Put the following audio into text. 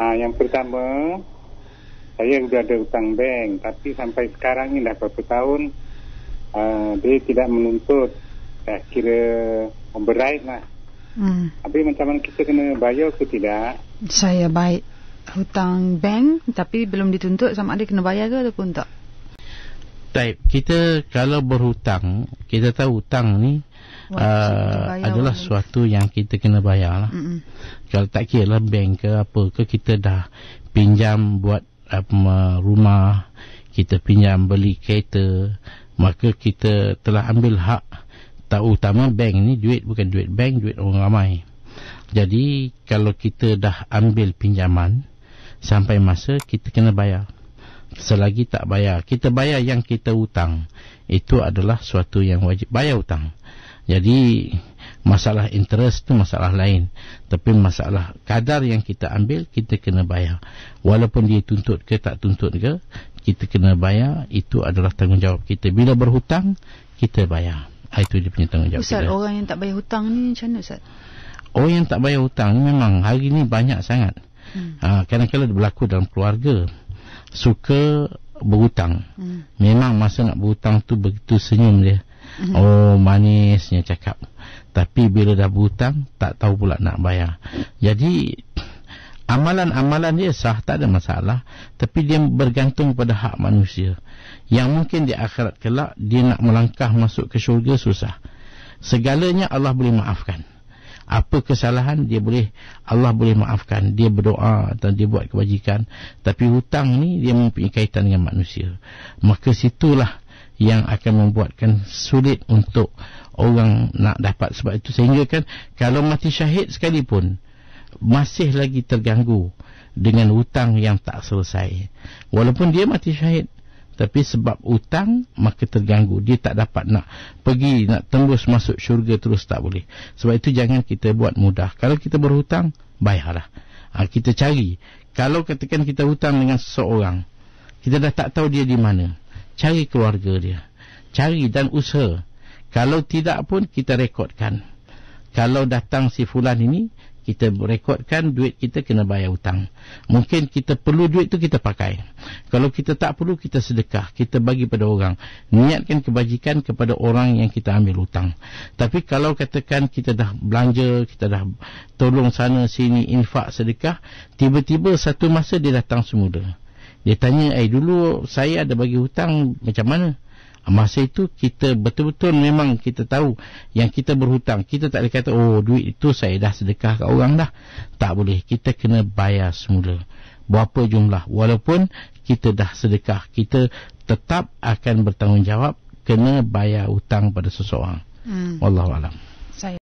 Ah, yang pertama, saya sudah ada hutang bank, tapi sampai sekarang ini dah berapa tahun, uh, dia tidak menuntut. Saya kira memberaik lah. Hmm. Tapi macam mana kita kena bayar ke tidak? Saya baik hutang bank tapi belum dituntut sama ada kena bayar ke ataupun tak? Baik, kita kalau berhutang, kita tahu hutang ni Ah, adalah wajib. suatu yang kita kena bayar lah. Mm-mm. Kalau tak kira lah bank ke apa ke kita dah pinjam buat apa ah, rumah, kita pinjam beli kereta, maka kita telah ambil hak tak utama bank ni duit bukan duit bank, duit orang ramai. Jadi kalau kita dah ambil pinjaman sampai masa kita kena bayar. Selagi tak bayar, kita bayar yang kita hutang. Itu adalah suatu yang wajib bayar hutang. Jadi masalah interest tu masalah lain. Tapi masalah kadar yang kita ambil kita kena bayar. Walaupun dia tuntut ke tak tuntut ke kita kena bayar itu adalah tanggungjawab kita. Bila berhutang kita bayar. Ah, itu dia punya tanggungjawab Ustaz, kita. Ustaz orang yang tak bayar hutang ni macam mana Ustaz? Orang yang tak bayar hutang ni memang hari ni banyak sangat. Hmm. Ha, berlaku dalam keluarga suka berhutang. Hmm. Memang masa nak berhutang tu begitu senyum dia. Hmm. Oh, manisnya cakap tapi bila dah berhutang tak tahu pula nak bayar jadi amalan-amalan dia sah tak ada masalah tapi dia bergantung pada hak manusia yang mungkin di akhirat kelak dia nak melangkah masuk ke syurga susah segalanya Allah boleh maafkan apa kesalahan dia boleh Allah boleh maafkan dia berdoa dan dia buat kebajikan tapi hutang ni dia mempunyai kaitan dengan manusia maka situlah yang akan membuatkan sulit untuk orang nak dapat sebab itu sehingga kan kalau mati syahid sekalipun masih lagi terganggu dengan hutang yang tak selesai walaupun dia mati syahid tapi sebab hutang maka terganggu dia tak dapat nak pergi nak tembus masuk syurga terus tak boleh sebab itu jangan kita buat mudah kalau kita berhutang bayarlah ha, kita cari kalau katakan kita hutang dengan seseorang kita dah tak tahu dia di mana cari keluarga dia cari dan usaha kalau tidak pun kita rekodkan kalau datang si fulan ini kita rekodkan duit kita kena bayar hutang mungkin kita perlu duit tu kita pakai kalau kita tak perlu kita sedekah kita bagi pada orang niatkan kebajikan kepada orang yang kita ambil hutang tapi kalau katakan kita dah belanja kita dah tolong sana sini infak sedekah tiba-tiba satu masa dia datang semula dia tanya eh dulu saya ada bagi hutang macam mana ah, masa itu kita betul-betul memang kita tahu yang kita berhutang kita tak boleh kata oh duit itu saya dah sedekah ke orang dah tak boleh kita kena bayar semula berapa jumlah walaupun kita dah sedekah kita tetap akan bertanggungjawab kena bayar hutang pada seseorang hmm. Wallahualam